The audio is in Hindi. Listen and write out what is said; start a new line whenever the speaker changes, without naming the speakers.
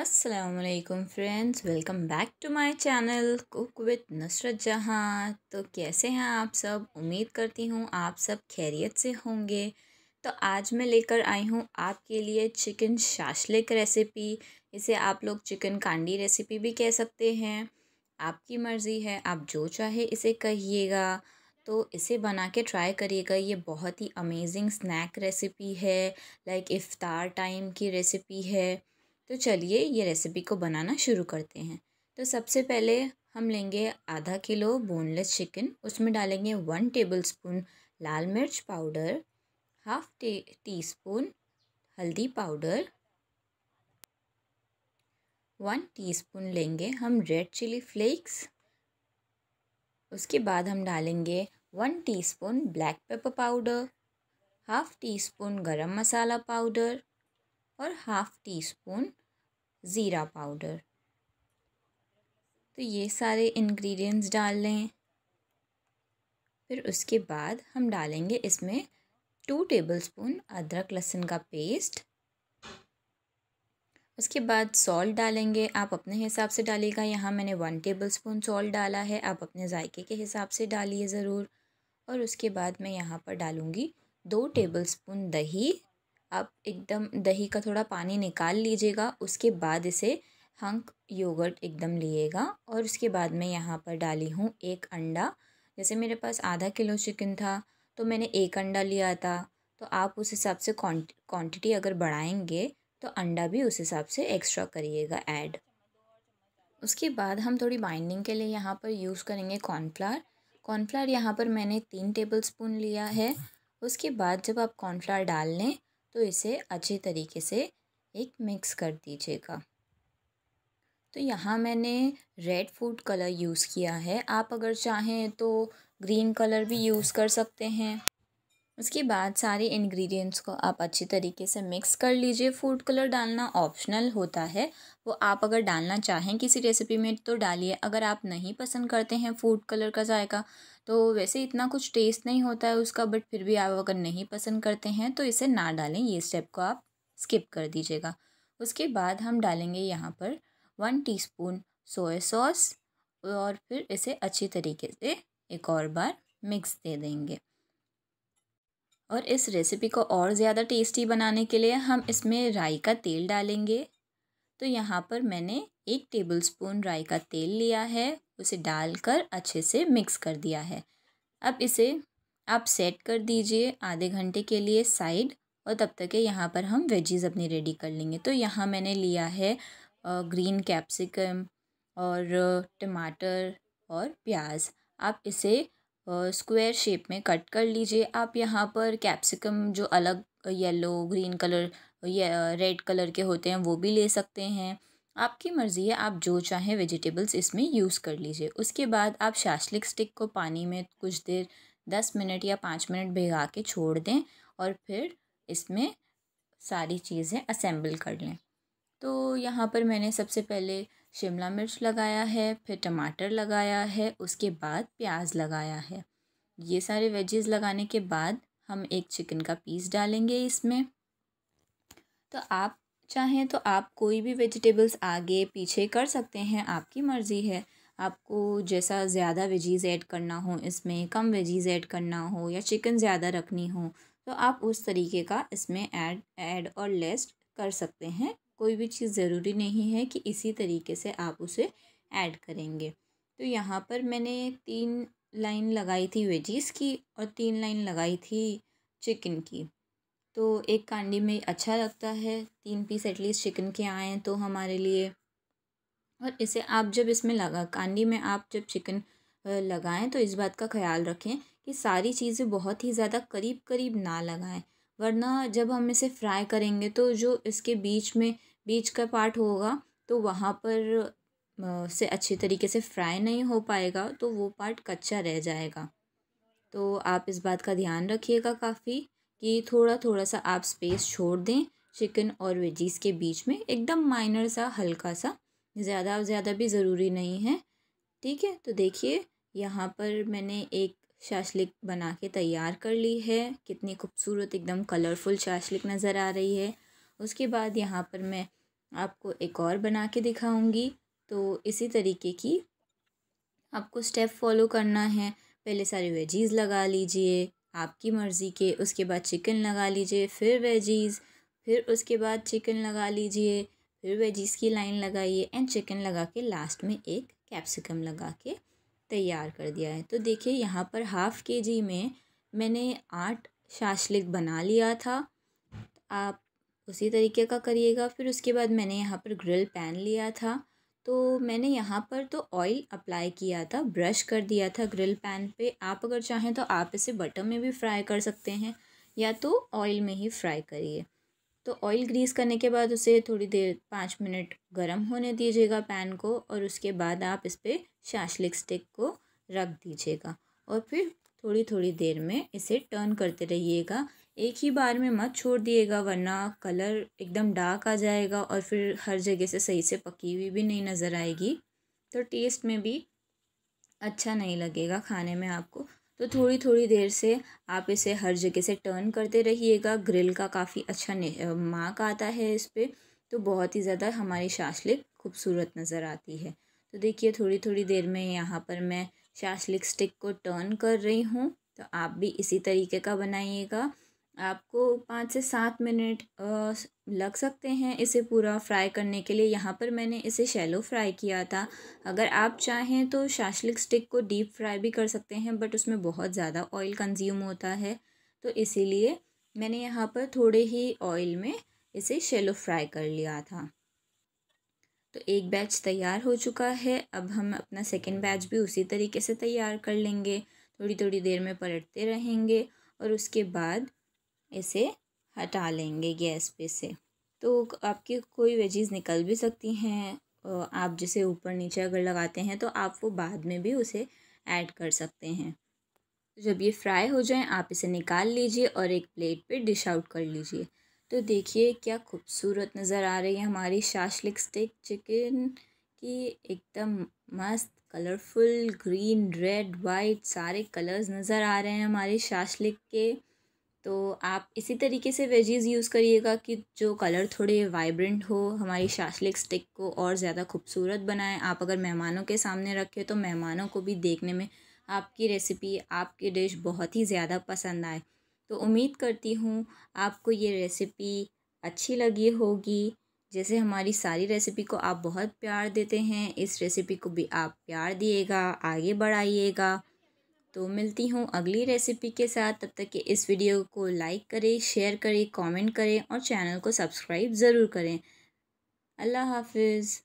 Aslam friends welcome back to my channel cook with Nusrat Jahan तो कैसे हैं आप सब उम्मीद करती हूँ आप सब खैरियत से होंगे तो आज मैं लेकर आई हूँ आपके लिए चिकन शाशलिक रेसिपी इसे आप लोग चिकन कांडी रेसिपी भी कह सकते हैं आपकी मर्ज़ी है आप जो चाहे इसे कहिएगा तो इसे बना के ट्राई करिएगा ये बहुत ही अमेजिंग स्नैक रेसिपी है लाइक इफ्तार टाइम की रेसिपी है तो चलिए ये रेसिपी को बनाना शुरू करते हैं तो सबसे पहले हम लेंगे आधा किलो बोनलेस चिकन उसमें डालेंगे वन टेबल स्पून लाल मिर्च पाउडर हाफ टे टी स्पून हल्दी पाउडर वन टीस्पून लेंगे हम रेड चिली फ्लेक्स उसके बाद हम डालेंगे one teaspoon black pepper powder half teaspoon garam masala powder और हाफ़ टी स्पून ज़ीरा पाउडर तो ये सारे इंग्रेडिएंट्स डाल लें फिर उसके बाद हम डालेंगे इसमें टू टेबलस्पून अदरक लहसुन का पेस्ट उसके बाद सॉल्ट डालेंगे आप अपने हिसाब से डालिएगा यहाँ मैंने वन टेबलस्पून सॉल्ट डाला है आप अपने जायके के हिसाब से डालिए ज़रूर और उसके बाद मैं यहाँ पर डालूँगी दो टेबलस्पून दही आप एकदम दही का थोड़ा पानी निकाल लीजिएगा उसके बाद इसे हंक योगर्ट एकदम लिएगा और उसके बाद मैं यहाँ पर डाली हूँ एक अंडा जैसे मेरे पास आधा किलो चिकन था तो मैंने एक अंडा लिया था तो आप उस हिसाब से क्वांटिटी अगर बढ़ाएंगे तो अंडा भी उस हिसाब से एक्स्ट्रा करिएगा ऐड उसके बाद हम थोड़ी बाइंडिंग के लिए यहाँ पर यूज़ करेंगे कॉर्नफ्लावर कॉर्नफ्लावर यहाँ पर मैंने तीन टेबल स्पून लिया है उसके बाद जब आप कॉर्नफ्लावर डाल लें तो इसे अच्छे तरीके से एक मिक्स कर दीजिएगा तो यहाँ मैंने रेड फूड कलर यूज़ किया है आप अगर चाहें तो ग्रीन कलर भी यूज़ कर सकते हैं उसके बाद सारे इंग्रेडिएंट्स को आप अच्छी तरीके से मिक्स कर लीजिए फूड कलर डालना ऑप्शनल होता है वो आप अगर डालना चाहें किसी रेसिपी में तो डालिए अगर आप नहीं पसंद करते हैं फूड कलर का जायका तो वैसे इतना कुछ टेस्ट नहीं होता है उसका बट फिर भी आप अगर नहीं पसंद करते हैं तो इसे ना डालें ये स्टेप को आप स्किप कर दीजिएगा उसके बाद हम डालेंगे यहाँ पर one teaspoon soya sauce और फिर इसे अच्छी तरीके से एक और बार मिक्स दे देंगे और इस रेसिपी को और ज़्यादा टेस्टी बनाने के लिए हम इसमें राई का तेल डालेंगे तो यहाँ पर मैंने एक टेबलस्पून राई का तेल लिया है उसे डालकर अच्छे से मिक्स कर दिया है अब इसे आप सेट कर दीजिए आधे घंटे के लिए साइड और तब तक के यहाँ पर हम वेजीज़ अपनी रेडी कर लेंगे तो यहाँ मैंने लिया है ग्रीन कैप्सिकम और टमाटर और प्याज आप इसे स्क्वायर शेप में कट कर लीजिए आप यहाँ पर कैप्सिकम जो अलग येलो ग्रीन कलर ये रेड कलर के होते हैं वो भी ले सकते हैं आपकी मर्ज़ी है आप जो चाहें वेजिटेबल्स इसमें यूज़ कर लीजिए उसके बाद आप शाश्लिक स्टिक को पानी में कुछ देर दस मिनट या पाँच मिनट भिगा के छोड़ दें और फिर इसमें सारी चीज़ें असेंबल कर लें तो यहाँ पर मैंने सबसे पहले शिमला मिर्च लगाया है फिर टमाटर लगाया है उसके बाद प्याज लगाया है ये सारे वेजेस लगाने के बाद हम एक चिकन का पीस डालेंगे इसमें तो आप चाहें तो आप कोई भी वेजिटेबल्स आगे पीछे कर सकते हैं आपकी मर्ज़ी है आपको जैसा ज़्यादा वेजीज़ ऐड करना हो इसमें कम वेजीज़ ऐड करना हो या चिकन ज़्यादा रखनी हो तो आप उस तरीके का इसमें ऐड ऐड और लेस्ट कर सकते हैं कोई भी चीज़ ज़रूरी नहीं है कि इसी तरीके से आप उसे ऐड करेंगे तो यहाँ पर मैंने तीन लाइन लगाई थी वेजीज़ की और तीन लाइन लगाई थी चिकन की तो एक कांडी में अच्छा लगता है तीन पीस एटलीस्ट चिकन के आएँ तो हमारे लिए और इसे आप जब इसमें लगा कांडी में आप जब चिकन लगाएं तो इस बात का ख्याल रखें कि सारी चीज़ें बहुत ही ज़्यादा करीब करीब ना लगाएं वरना जब हम इसे फ्राई करेंगे तो जो इसके बीच में बीच का पार्ट होगा तो वहाँ पर से अच्छी तरीके से फ्राई नहीं हो पाएगा तो वो पार्ट कच्चा रह जाएगा तो आप इस बात का ध्यान रखिएगा काफ़ी कि थोड़ा थोड़ा सा आप स्पेस छोड़ दें चिकन और वेजीज़ के बीच में एकदम माइनर सा हल्का सा ज़्यादा ज़्यादा भी ज़रूरी नहीं है ठीक है तो देखिए यहाँ पर मैंने एक शाशलिक बना के तैयार कर ली है कितनी खूबसूरत एकदम कलरफुल शाशलिक नज़र आ रही है उसके बाद यहाँ पर मैं आपको एक और बना के दिखाऊंगी तो इसी तरीके की आपको स्टेप फॉलो करना है पहले सारे वेजीज़ लगा लीजिए आपकी मर्ज़ी के उसके बाद चिकन लगा लीजिए फिर वेजीज़ फिर उसके बाद चिकन लगा लीजिए फिर वेजीज़ की लाइन लगाइए एंड चिकन लगा के लास्ट में एक कैप्सिकम लगा के तैयार कर दिया है तो देखिए यहाँ पर हाफ़ के जी में मैंने आठ शाशलिक बना लिया था आप उसी तरीके का करिएगा फिर उसके बाद मैंने यहाँ पर ग्रिल पैन लिया था तो मैंने यहाँ पर तो ऑयल अप्लाई किया था ब्रश कर दिया था ग्रिल पैन पे आप अगर चाहें तो आप इसे बटर में भी फ्राई कर सकते हैं या तो ऑयल में ही फ्राई करिए तो ऑयल ग्रीस करने के बाद उसे थोड़ी देर पाँच मिनट गर्म होने दीजिएगा पैन को और उसके बाद आप इस पर शाशलिक स्टिक को रख दीजिएगा और फिर थोड़ी थोड़ी देर में इसे टर्न करते रहिएगा एक ही बार में मत छोड़ दिएगा वरना कलर एकदम डार्क आ जाएगा और फिर हर जगह से सही से पकी हुई भी नहीं नज़र आएगी तो टेस्ट में भी अच्छा नहीं लगेगा खाने में आपको तो थोड़ी थोड़ी देर से आप इसे हर जगह से टर्न करते रहिएगा ग्रिल का काफ़ी अच्छा मार्क आता है इस पर तो बहुत ही ज़्यादा हमारी शाशलिक खूबसूरत नज़र आती है तो देखिए थोड़ी थोड़ी देर में यहाँ पर मैं शाशलिक स्टिक को टर्न कर रही हूँ तो आप भी इसी तरीके का बनाइएगा आपको पाँच से सात मिनट लग सकते हैं इसे पूरा फ्राई करने के लिए यहाँ पर मैंने इसे शैलो फ्राई किया था अगर आप चाहें तो शाशलिक स्टिक को डीप फ्राई भी कर सकते हैं बट उसमें बहुत ज़्यादा ऑयल कंज्यूम होता है तो इसीलिए मैंने यहाँ पर थोड़े ही ऑयल में इसे शेलो फ्राई कर लिया था तो एक बैच तैयार हो चुका है अब हम अपना सेकेंड बैच भी उसी तरीके से तैयार कर लेंगे थोड़ी थोड़ी देर में पलटते रहेंगे और उसके बाद इसे हटा लेंगे गैस पे से तो आपकी कोई वेजीज़ निकल भी सकती हैं आप जिसे ऊपर नीचे अगर लगाते हैं तो आप वो बाद में भी उसे ऐड कर सकते हैं तो जब ये फ्राई हो जाए आप इसे निकाल लीजिए और एक प्लेट पे डिश आउट कर लीजिए तो देखिए क्या खूबसूरत नज़र आ रही है हमारी शाशलिक स्टिक चिकन की एकदम मस्त कलरफुल ग्रीन रेड वाइट सारे कलर्स नज़र आ रहे हैं हमारे शाशलिक के तो आप इसी तरीके से वेजीज़ यूज़ करिएगा कि जो कलर थोड़े वाइब्रेंट हो हमारी शाशलिक स्टिक को और ज़्यादा खूबसूरत बनाएं आप अगर मेहमानों के सामने रखें तो मेहमानों को भी देखने में आपकी रेसिपी आपकी डिश बहुत ही ज़्यादा पसंद आए तो उम्मीद करती हूँ आपको ये रेसिपी अच्छी लगी होगी जैसे हमारी सारी रेसिपी को आप बहुत प्यार देते हैं इस रेसिपी को भी आप प्यार दिएगा आगे बढ़ाइएगा तो मिलती हूँ अगली रेसिपी के साथ तब तक के इस वीडियो को लाइक करें शेयर करें कमेंट करें और चैनल को सब्सक्राइब ज़रूर करें अल्लाह हाफिज़